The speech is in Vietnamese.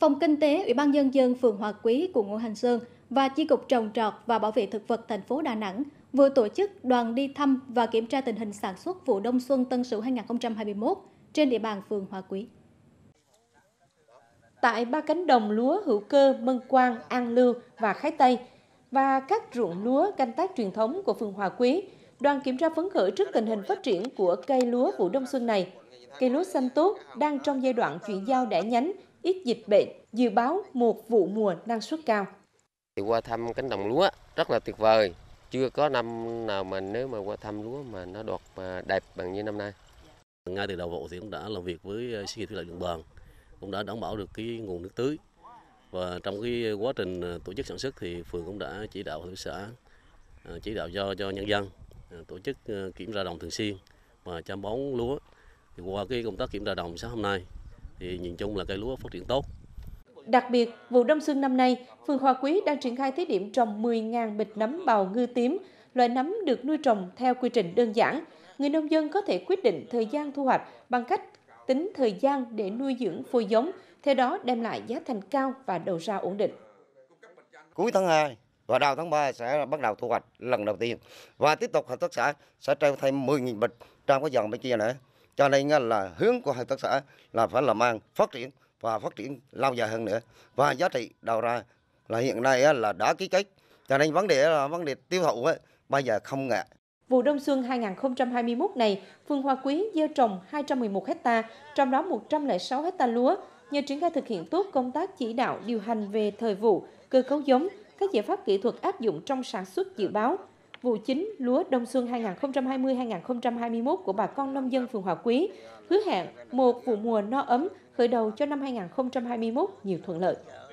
Phòng Kinh tế Ủy ban Nhân dân phường Hòa Quý, quận Ngũ Hành Sơn và Chi cục Trồng trọt và Bảo vệ thực vật thành phố Đà Nẵng vừa tổ chức đoàn đi thăm và kiểm tra tình hình sản xuất vụ đông xuân Tân Sửu 2021 trên địa bàn phường Hòa Quý. Tại ba cánh đồng lúa hữu cơ Mân Quang, An Lưu và Khái Tây và các ruộng lúa canh tác truyền thống của phường Hòa Quý, đoàn kiểm tra phấn khởi trước tình hình phát triển của cây lúa vụ đông xuân này. Cây lúa xanh tốt đang trong giai đoạn chuyển giao đẻ nhánh ít dịch bệnh, dự báo một vụ mùa năng suất cao. Thì qua thăm cánh đồng lúa rất là tuyệt vời. Chưa có năm nào mà nếu mà qua thăm lúa mà nó đọt mà đẹp bằng như năm nay. Ngay từ đầu vụ thì cũng đã làm việc với xí à, nghiệp thủy lợi đường Bàn, cũng đã đảm bảo được cái nguồn nước tưới. Và trong cái quá trình à, tổ chức sản xuất thì phường cũng đã chỉ đạo hợp xã, à, chỉ đạo cho cho nhân dân tổ chức kiểm tra đồng thường xuyên và chăm bón lúa. Thì qua cái công tác kiểm tra đồng sáng hôm nay thì nhìn chung là cây lúa phát triển tốt. Đặc biệt, vụ đông xuân năm nay, phường Hòa Quý đang triển khai thí điểm trồng 10.000 bịch nấm bào ngư tím, loại nấm được nuôi trồng theo quy trình đơn giản. Người nông dân có thể quyết định thời gian thu hoạch bằng cách tính thời gian để nuôi dưỡng phôi giống, theo đó đem lại giá thành cao và đầu ra ổn định. Cuối tháng 2 và đầu tháng 3 sẽ bắt đầu thu hoạch lần đầu tiên và tiếp tục hợp tác xã sẽ treo thêm 10.000 bịch trong cái dòng bên kia nữa cho nên là hướng của hợp tác xã là phải làm ăn phát triển và phát triển lâu dài hơn nữa và giá trị đầu ra là hiện nay là đã ký kết cho nên vấn đề là vấn đề tiêu thụ ấy, bây giờ không ngại Vụ đông xuân 2021 này, phường Hoa Quý gieo trồng 211 ha, trong đó 106 ha lúa. Nhờ triển khai thực hiện tốt công tác chỉ đạo điều hành về thời vụ, cơ cấu giống, các giải pháp kỹ thuật áp dụng trong sản xuất dự báo, vụ chính lúa đông xuân 2020-2021 của bà con nông dân phường Hòa Quý, hứa hẹn một vụ mùa no ấm khởi đầu cho năm 2021 nhiều thuận lợi.